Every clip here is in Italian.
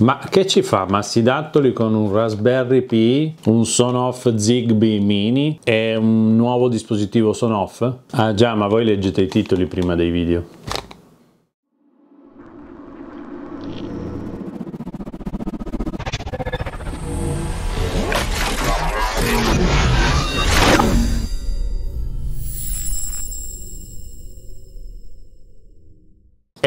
Ma che ci fa Massidattoli con un Raspberry Pi, un Sonoff Zigbee Mini e un nuovo dispositivo Sonoff? Ah già, ma voi leggete i titoli prima dei video.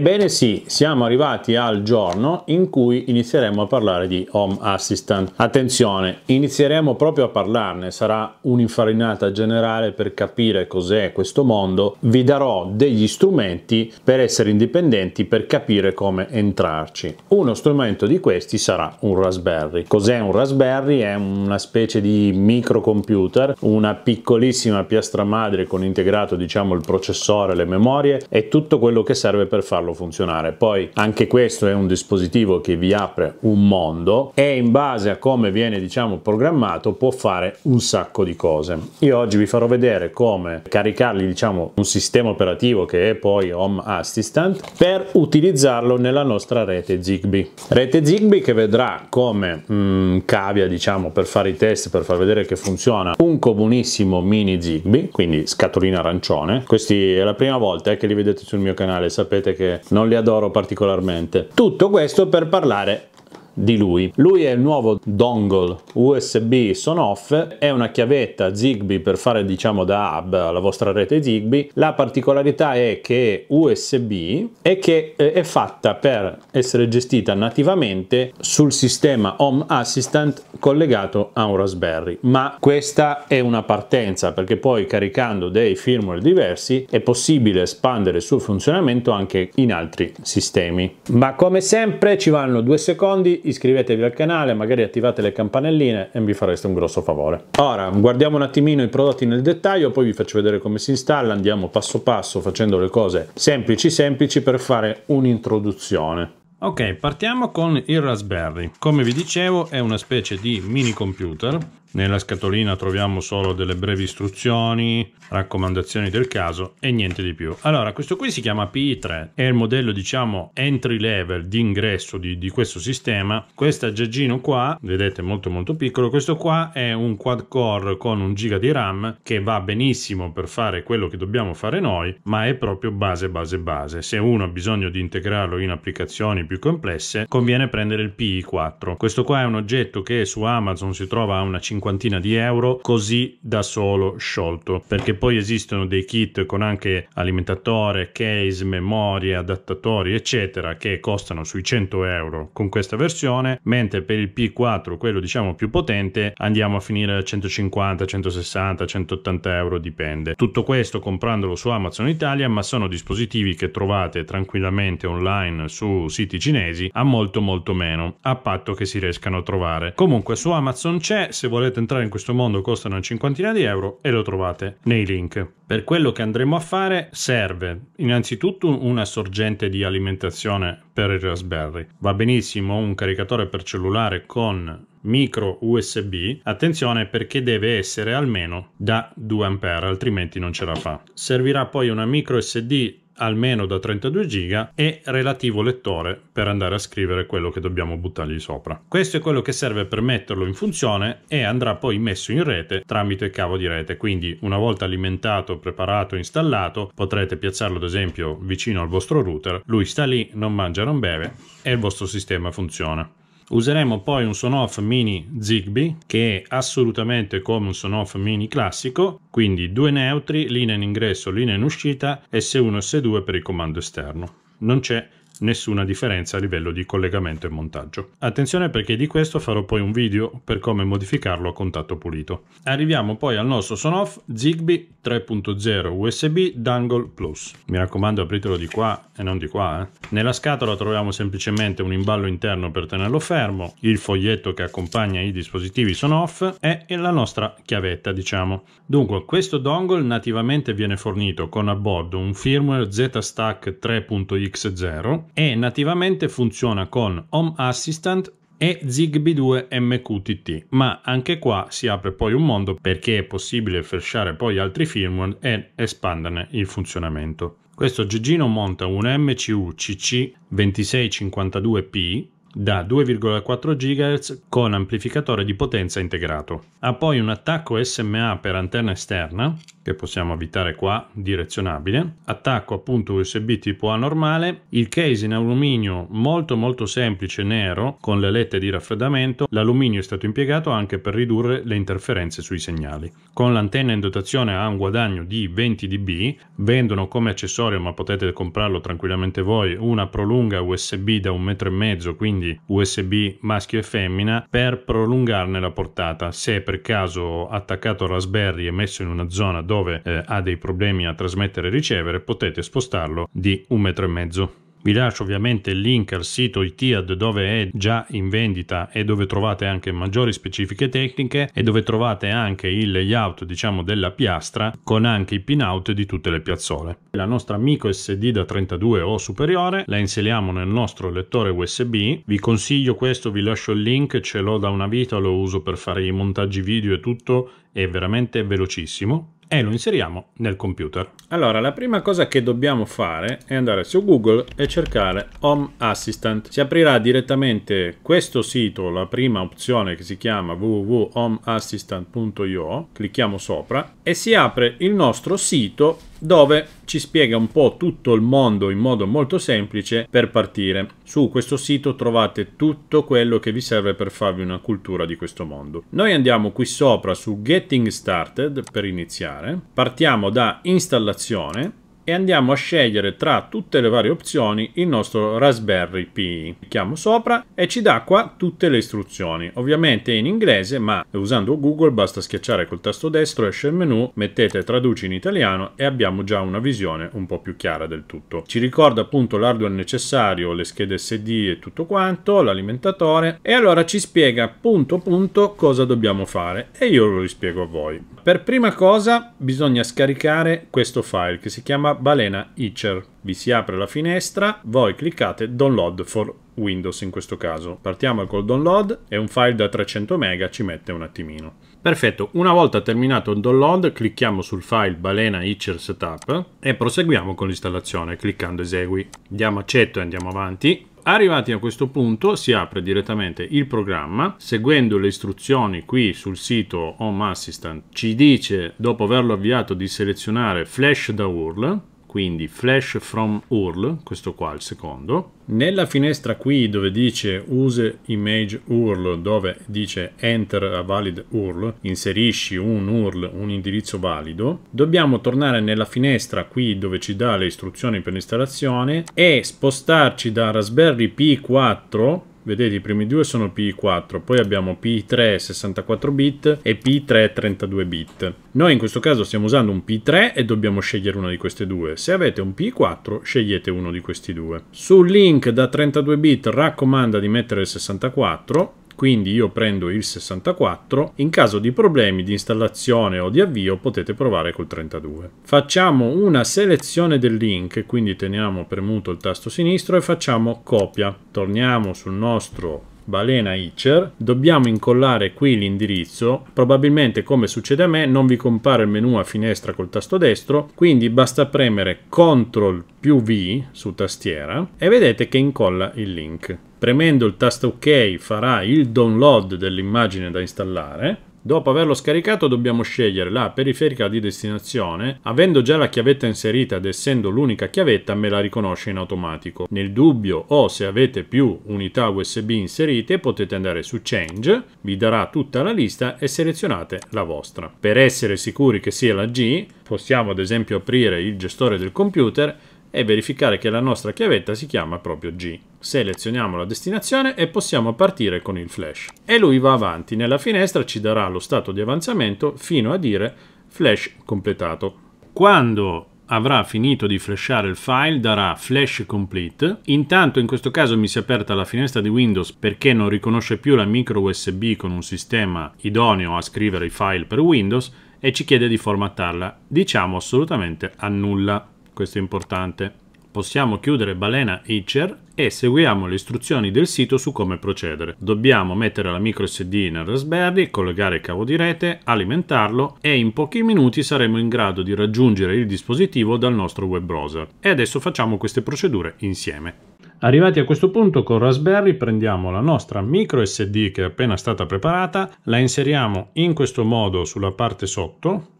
Ebbene sì, siamo arrivati al giorno in cui inizieremo a parlare di Home Assistant. Attenzione, inizieremo proprio a parlarne, sarà un'infarinata generale per capire cos'è questo mondo. Vi darò degli strumenti per essere indipendenti, per capire come entrarci. Uno strumento di questi sarà un Raspberry. Cos'è un Raspberry? È una specie di microcomputer, una piccolissima piastra madre con integrato diciamo il processore, le memorie e tutto quello che serve per farlo farlo funzionare. Poi anche questo è un dispositivo che vi apre un mondo e in base a come viene diciamo programmato può fare un sacco di cose. Io oggi vi farò vedere come caricargli diciamo un sistema operativo che è poi Home Assistant per utilizzarlo nella nostra rete Zigbee. Rete Zigbee che vedrà come mm, cavia diciamo per fare i test, per far vedere che funziona un comunissimo mini Zigbee, quindi scatolina arancione. Questa è la prima volta eh, che li vedete sul mio canale, sapete che non li adoro particolarmente. Tutto questo per parlare di lui. Lui è il nuovo dongle USB son off, è una chiavetta Zigbee per fare diciamo da hub alla vostra rete Zigbee. La particolarità è che è USB e che eh, è fatta per essere gestita nativamente sul sistema Home Assistant collegato a un Raspberry. Ma questa è una partenza perché poi caricando dei firmware diversi è possibile espandere il suo funzionamento anche in altri sistemi. Ma come sempre ci vanno due secondi iscrivetevi al canale, magari attivate le campanelline e vi fareste un grosso favore. Ora guardiamo un attimino i prodotti nel dettaglio, poi vi faccio vedere come si installa, andiamo passo passo facendo le cose semplici semplici per fare un'introduzione. Ok, partiamo con il Raspberry. Come vi dicevo è una specie di mini computer nella scatolina troviamo solo delle brevi istruzioni, raccomandazioni del caso e niente di più. Allora, questo qui si chiama PI3, è il modello diciamo entry level di ingresso di, di questo sistema. Questo aggeggino qua, vedete molto molto piccolo, questo qua è un quad core con un giga di RAM che va benissimo per fare quello che dobbiamo fare noi, ma è proprio base base base. Se uno ha bisogno di integrarlo in applicazioni più complesse, conviene prendere il PI4. Questo qua è un oggetto che su Amazon si trova a una cinquantina cinquantina di euro così da solo sciolto perché poi esistono dei kit con anche alimentatore case memorie adattatori eccetera che costano sui 100 euro con questa versione mentre per il P4 quello diciamo più potente andiamo a finire a 150 160 180 euro dipende tutto questo comprandolo su Amazon Italia ma sono dispositivi che trovate tranquillamente online su siti cinesi a molto molto meno a patto che si riescano a trovare comunque su Amazon c'è se volete volete entrare in questo mondo costano una cinquantina di euro e lo trovate nei link. Per quello che andremo a fare serve innanzitutto una sorgente di alimentazione per il Raspberry. Va benissimo un caricatore per cellulare con micro USB, attenzione perché deve essere almeno da 2A, altrimenti non ce la fa. Servirà poi una micro SD almeno da 32 giga e relativo lettore per andare a scrivere quello che dobbiamo buttargli sopra. Questo è quello che serve per metterlo in funzione e andrà poi messo in rete tramite il cavo di rete, quindi una volta alimentato, preparato, installato potrete piazzarlo ad esempio vicino al vostro router, lui sta lì, non mangia, non beve e il vostro sistema funziona. Useremo poi un Sonoff mini Zigbee che è assolutamente come un Sonoff mini classico, quindi due neutri, linea in ingresso, linea in uscita, S1 e S2 per il comando esterno. Non c'è nessuna differenza a livello di collegamento e montaggio. Attenzione perché di questo farò poi un video per come modificarlo a contatto pulito. Arriviamo poi al nostro Sonoff Zigbee 3.0 USB Dangle Plus. Mi raccomando apritelo di qua e non di qua. Eh. Nella scatola troviamo semplicemente un imballo interno per tenerlo fermo, il foglietto che accompagna i dispositivi Sonoff e la nostra chiavetta diciamo. Dunque questo dongle nativamente viene fornito con a bordo un firmware Z-Stack 3.x0 e nativamente funziona con Home Assistant e Zigbee 2 MQTT, ma anche qua si apre poi un mondo perché è possibile fresciare poi altri firmware e espanderne il funzionamento. Questo Gigino monta un MCU CC2652P da 2,4 GHz con amplificatore di potenza integrato. Ha poi un attacco SMA per antenna esterna, che possiamo avvitare qua, direzionabile, attacco appunto USB tipo A normale, il case in alluminio molto molto semplice nero con le lette di raffreddamento, l'alluminio è stato impiegato anche per ridurre le interferenze sui segnali. Con l'antenna in dotazione ha un guadagno di 20 dB, vendono come accessorio ma potete comprarlo tranquillamente voi una prolunga USB da un metro e mezzo, quindi comandi USB maschio e femmina per prolungarne la portata. Se per caso attaccato al Raspberry e messo in una zona dove eh, ha dei problemi a trasmettere e ricevere, potete spostarlo di un metro e mezzo. Vi lascio ovviamente il link al sito ITIAD dove è già in vendita e dove trovate anche maggiori specifiche tecniche e dove trovate anche il layout diciamo della piastra con anche i pinout di tutte le piazzole. La nostra Mico SD da 32 o superiore la inseriamo nel nostro lettore USB. Vi consiglio questo, vi lascio il link, ce l'ho da una vita, lo uso per fare i montaggi video e tutto, è veramente velocissimo e lo inseriamo nel computer. Allora, la prima cosa che dobbiamo fare è andare su Google e cercare Home Assistant. Si aprirà direttamente questo sito, la prima opzione che si chiama www.homeassistant.io, clicchiamo sopra e si apre il nostro sito dove ci spiega un po' tutto il mondo in modo molto semplice per partire. Su questo sito trovate tutto quello che vi serve per farvi una cultura di questo mondo. Noi andiamo qui sopra su Getting Started per iniziare. Partiamo da installazione e andiamo a scegliere tra tutte le varie opzioni il nostro Raspberry Pi. Clicchiamo sopra e ci dà qua tutte le istruzioni, ovviamente in inglese ma usando Google basta schiacciare col tasto destro, esce il menu, mettete traduci in italiano e abbiamo già una visione un po' più chiara del tutto. Ci ricorda appunto l'hardware necessario, le schede SD e tutto quanto, l'alimentatore e allora ci spiega punto punto cosa dobbiamo fare e io lo rispiego a voi. Per prima cosa bisogna scaricare questo file che si chiama Balena Itcher. Vi si apre la finestra, voi cliccate Download for Windows in questo caso. Partiamo col download, è un file da 300 MB, ci mette un attimino. Perfetto, una volta terminato il download clicchiamo sul file Balena Itcher Setup e proseguiamo con l'installazione cliccando esegui. Diamo accetto e andiamo avanti. Arrivati a questo punto si apre direttamente il programma, seguendo le istruzioni qui sul sito Home Assistant ci dice dopo averlo avviato di selezionare Flash da URL quindi flash from URL, questo qua il secondo. Nella finestra qui dove dice use image URL, dove dice enter a valid URL, inserisci un URL, un indirizzo valido, dobbiamo tornare nella finestra qui dove ci dà le istruzioni per l'installazione e spostarci da Raspberry Pi 4 Vedete, i primi due sono PI4, poi abbiamo PI3 64 bit e PI3 32 bit. Noi in questo caso stiamo usando un PI3 e dobbiamo scegliere una di queste due. Se avete un PI4, scegliete uno di questi due. Sul link da 32 bit raccomanda di mettere il 64 quindi io prendo il 64, in caso di problemi di installazione o di avvio potete provare col 32. Facciamo una selezione del link, quindi teniamo premuto il tasto sinistro e facciamo copia. Torniamo sul nostro balena itcher dobbiamo incollare qui l'indirizzo probabilmente come succede a me non vi compare il menu a finestra col tasto destro quindi basta premere CTRL più V su tastiera e vedete che incolla il link premendo il tasto ok farà il download dell'immagine da installare Dopo averlo scaricato dobbiamo scegliere la periferica di destinazione, avendo già la chiavetta inserita ed essendo l'unica chiavetta me la riconosce in automatico. Nel dubbio o se avete più unità USB inserite potete andare su Change, vi darà tutta la lista e selezionate la vostra. Per essere sicuri che sia la G possiamo ad esempio aprire il gestore del computer e verificare che la nostra chiavetta si chiama proprio G. Selezioniamo la destinazione e possiamo partire con il flash. E lui va avanti, nella finestra ci darà lo stato di avanzamento fino a dire flash completato. Quando avrà finito di flashare il file darà flash complete intanto in questo caso mi si è aperta la finestra di Windows perché non riconosce più la micro USB con un sistema idoneo a scrivere i file per Windows e ci chiede di formattarla diciamo assolutamente annulla questo è importante. Possiamo chiudere balena Itcher e seguiamo le istruzioni del sito su come procedere. Dobbiamo mettere la micro SD nel Raspberry, collegare il cavo di rete, alimentarlo e in pochi minuti saremo in grado di raggiungere il dispositivo dal nostro web browser. E adesso facciamo queste procedure insieme. Arrivati a questo punto con Raspberry prendiamo la nostra micro SD che è appena stata preparata, la inseriamo in questo modo sulla parte sotto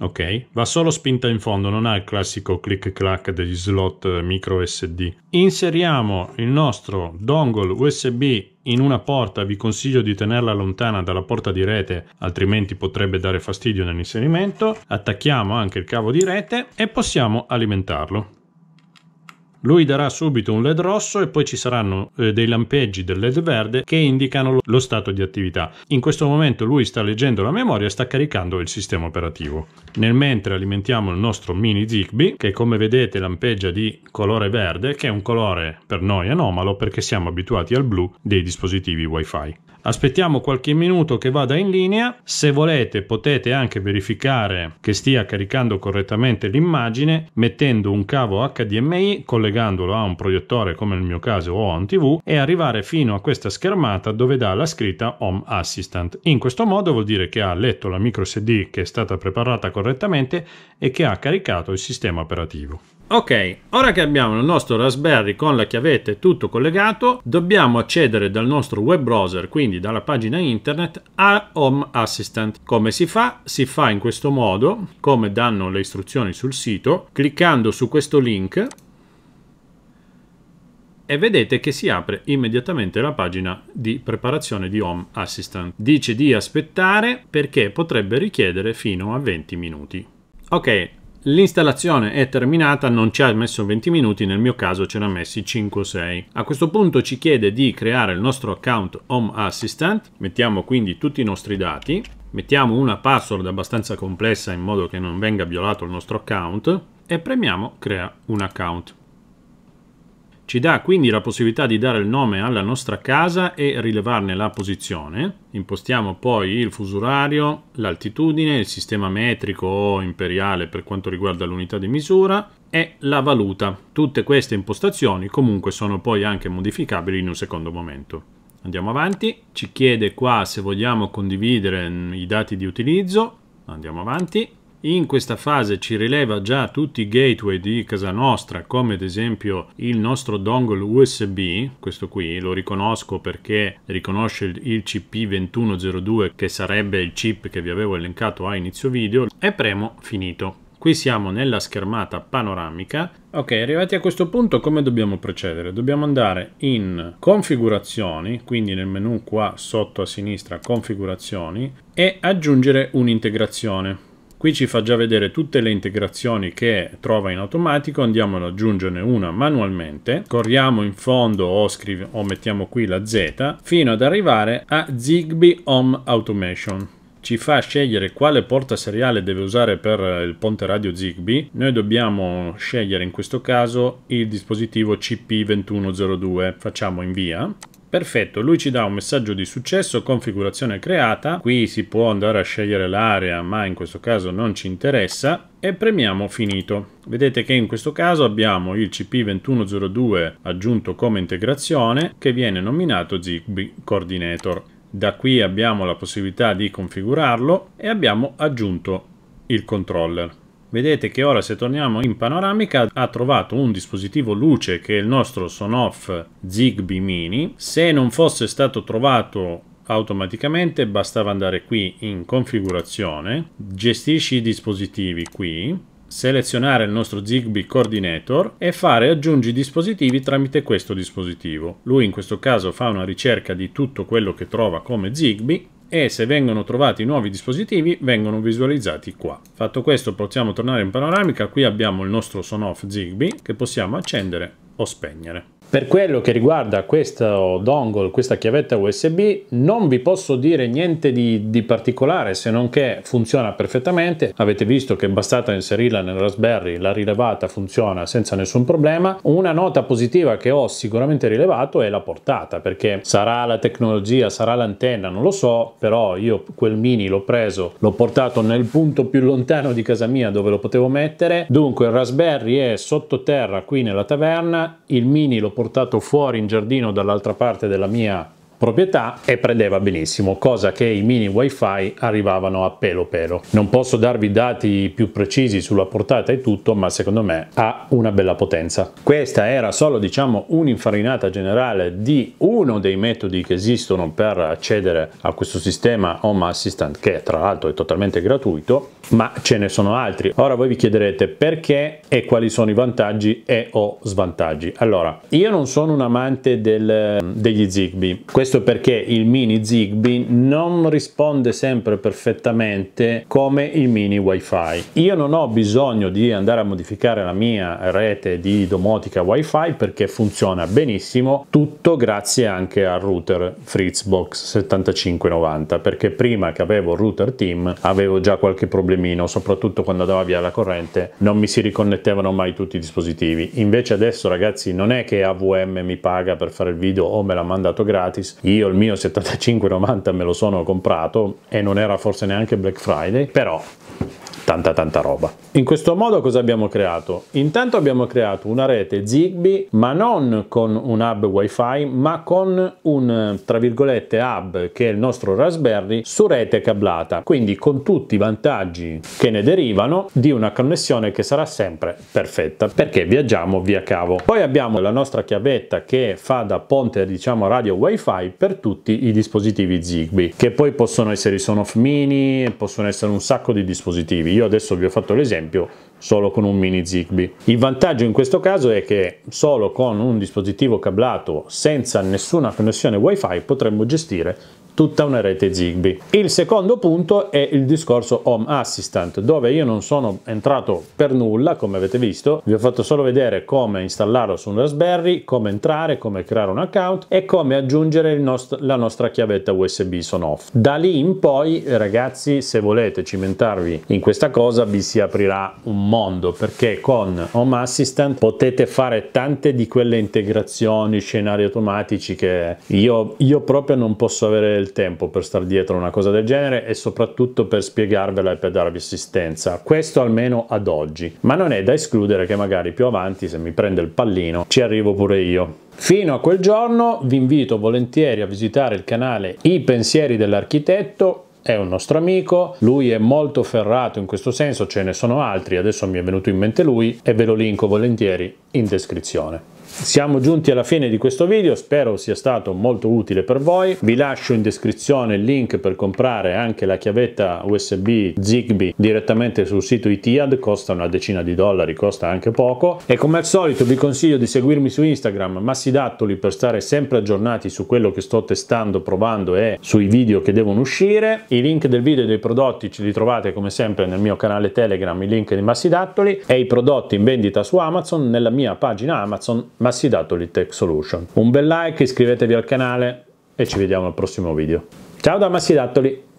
Ok, va solo spinta in fondo, non ha il classico click clack degli slot eh, micro SD. Inseriamo il nostro dongle USB in una porta, vi consiglio di tenerla lontana dalla porta di rete, altrimenti potrebbe dare fastidio nell'inserimento. Attacchiamo anche il cavo di rete e possiamo alimentarlo. Lui darà subito un LED rosso e poi ci saranno eh, dei lampeggi del LED verde che indicano lo stato di attività. In questo momento lui sta leggendo la memoria e sta caricando il sistema operativo. Nel mentre alimentiamo il nostro mini Zigbee che come vedete lampeggia di colore verde che è un colore per noi anomalo perché siamo abituati al blu dei dispositivi wifi. Aspettiamo qualche minuto che vada in linea. Se volete potete anche verificare che stia caricando correttamente l'immagine mettendo un cavo HDMI, collegandolo a un proiettore come nel mio caso o a un TV e arrivare fino a questa schermata dove dà la scritta Home Assistant. In questo modo vuol dire che ha letto la micro SD che è stata preparata correttamente e che ha caricato il sistema operativo. Ok, ora che abbiamo il nostro Raspberry con la chiavetta e tutto collegato, dobbiamo accedere dal nostro web browser, quindi dalla pagina internet, a Home Assistant. Come si fa? Si fa in questo modo, come danno le istruzioni sul sito, cliccando su questo link e vedete che si apre immediatamente la pagina di preparazione di Home Assistant. Dice di aspettare perché potrebbe richiedere fino a 20 minuti. Ok, L'installazione è terminata, non ci ha messo 20 minuti, nel mio caso ce ne ha messi 5 o 6. A questo punto ci chiede di creare il nostro account Home Assistant, mettiamo quindi tutti i nostri dati, mettiamo una password abbastanza complessa in modo che non venga violato il nostro account e premiamo crea un account. Ci dà quindi la possibilità di dare il nome alla nostra casa e rilevarne la posizione. Impostiamo poi il fuso orario, l'altitudine, il sistema metrico o imperiale per quanto riguarda l'unità di misura e la valuta. Tutte queste impostazioni comunque sono poi anche modificabili in un secondo momento. Andiamo avanti, ci chiede qua se vogliamo condividere mm, i dati di utilizzo, andiamo avanti, in questa fase ci rileva già tutti i gateway di casa nostra, come ad esempio il nostro dongle USB, questo qui lo riconosco perché riconosce il CP2102 che sarebbe il chip che vi avevo elencato a inizio video, e premo finito. Qui siamo nella schermata panoramica. Ok, arrivati a questo punto come dobbiamo procedere? Dobbiamo andare in configurazioni, quindi nel menu qua sotto a sinistra configurazioni e aggiungere un'integrazione. Qui ci fa già vedere tutte le integrazioni che trova in automatico, andiamo ad aggiungerne una manualmente, corriamo in fondo o, o mettiamo qui la Z, fino ad arrivare a Zigbee Home Automation ci fa scegliere quale porta seriale deve usare per il ponte radio Zigbee, noi dobbiamo scegliere in questo caso il dispositivo CP2102. Facciamo invia Perfetto, lui ci dà un messaggio di successo, configurazione creata, qui si può andare a scegliere l'area ma in questo caso non ci interessa e premiamo finito. Vedete che in questo caso abbiamo il CP2102 aggiunto come integrazione che viene nominato Zigbee Coordinator. Da qui abbiamo la possibilità di configurarlo e abbiamo aggiunto il controller vedete che ora se torniamo in panoramica ha trovato un dispositivo luce che è il nostro Sonoff Zigbee Mini se non fosse stato trovato automaticamente bastava andare qui in configurazione gestisci i dispositivi qui selezionare il nostro Zigbee Coordinator e fare aggiungi dispositivi tramite questo dispositivo. Lui in questo caso fa una ricerca di tutto quello che trova come Zigbee e se vengono trovati nuovi dispositivi vengono visualizzati qua. Fatto questo possiamo tornare in panoramica, qui abbiamo il nostro Sonoff Zigbee che possiamo accendere o spegnere. Per quello che riguarda questo dongle, questa chiavetta USB, non vi posso dire niente di, di particolare se non che funziona perfettamente. Avete visto che è bastata inserirla nel Raspberry, la rilevata, funziona senza nessun problema. Una nota positiva che ho sicuramente rilevato è la portata, perché sarà la tecnologia, sarà l'antenna, non lo so, però io quel mini l'ho preso, l'ho portato nel punto più lontano di casa mia dove lo potevo mettere. Dunque il Raspberry è sottoterra qui nella taverna, il mini l'ho portato portato fuori in giardino dall'altra parte della mia proprietà e prendeva benissimo, cosa che i mini wifi arrivavano a pelo pelo. Non posso darvi dati più precisi sulla portata e tutto, ma secondo me ha una bella potenza. Questa era solo diciamo un'infarinata generale di uno dei metodi che esistono per accedere a questo sistema Home Assistant che tra l'altro è totalmente gratuito, ma ce ne sono altri. Ora voi vi chiederete perché e quali sono i vantaggi e o svantaggi. Allora, io non sono un amante del, degli Zigbee. Questo questo perché il mini Zigbee non risponde sempre perfettamente come il mini WiFi. Io non ho bisogno di andare a modificare la mia rete di domotica WiFi perché funziona benissimo, tutto grazie anche al router Fritzbox 7590 perché prima che avevo il router Team avevo già qualche problemino, soprattutto quando andava via la corrente non mi si riconnettevano mai tutti i dispositivi. Invece adesso ragazzi non è che AVM mi paga per fare il video o me l'ha mandato gratis, io il mio 7590 me lo sono comprato e non era forse neanche Black Friday, però tanta tanta roba. In questo modo cosa abbiamo creato? Intanto abbiamo creato una rete Zigbee ma non con un hub wifi ma con un tra virgolette hub che è il nostro Raspberry su rete cablata quindi con tutti i vantaggi che ne derivano di una connessione che sarà sempre perfetta perché viaggiamo via cavo. Poi abbiamo la nostra chiavetta che fa da ponte diciamo radio wifi per tutti i dispositivi Zigbee che poi possono essere i Sonoff Mini, possono essere un sacco di dispositivi. Io adesso vi ho fatto l'esempio esempio solo con un mini Zigbee. Il vantaggio in questo caso è che solo con un dispositivo cablato senza nessuna connessione wifi potremmo gestire tutta una rete Zigbee. Il secondo punto è il discorso Home Assistant, dove io non sono entrato per nulla, come avete visto, vi ho fatto solo vedere come installarlo su un Raspberry, come entrare, come creare un account e come aggiungere nost la nostra chiavetta USB sono Da lì in poi, ragazzi, se volete cimentarvi in questa cosa, vi si aprirà un mondo, perché con Home Assistant potete fare tante di quelle integrazioni, scenari automatici che io, io proprio non posso avere del tempo per star dietro a una cosa del genere e soprattutto per spiegarvela e per darvi assistenza. Questo almeno ad oggi. Ma non è da escludere che magari più avanti, se mi prende il pallino, ci arrivo pure io. Fino a quel giorno vi invito volentieri a visitare il canale I pensieri dell'architetto è un nostro amico, lui è molto ferrato in questo senso, ce ne sono altri, adesso mi è venuto in mente lui e ve lo linko volentieri in descrizione. Siamo giunti alla fine di questo video, spero sia stato molto utile per voi. Vi lascio in descrizione il link per comprare anche la chiavetta USB Zigbee direttamente sul sito Itiad, costa una decina di dollari, costa anche poco. E come al solito vi consiglio di seguirmi su Instagram, Massidattoli, per stare sempre aggiornati su quello che sto testando, provando e sui video che devono uscire. I link del video e dei prodotti ce li trovate come sempre nel mio canale Telegram, i link di Massidattoli e i prodotti in vendita su Amazon nella mia pagina Amazon Massidatoli Tech Solution. Un bel like, iscrivetevi al canale e ci vediamo al prossimo video. Ciao da Massidattoli!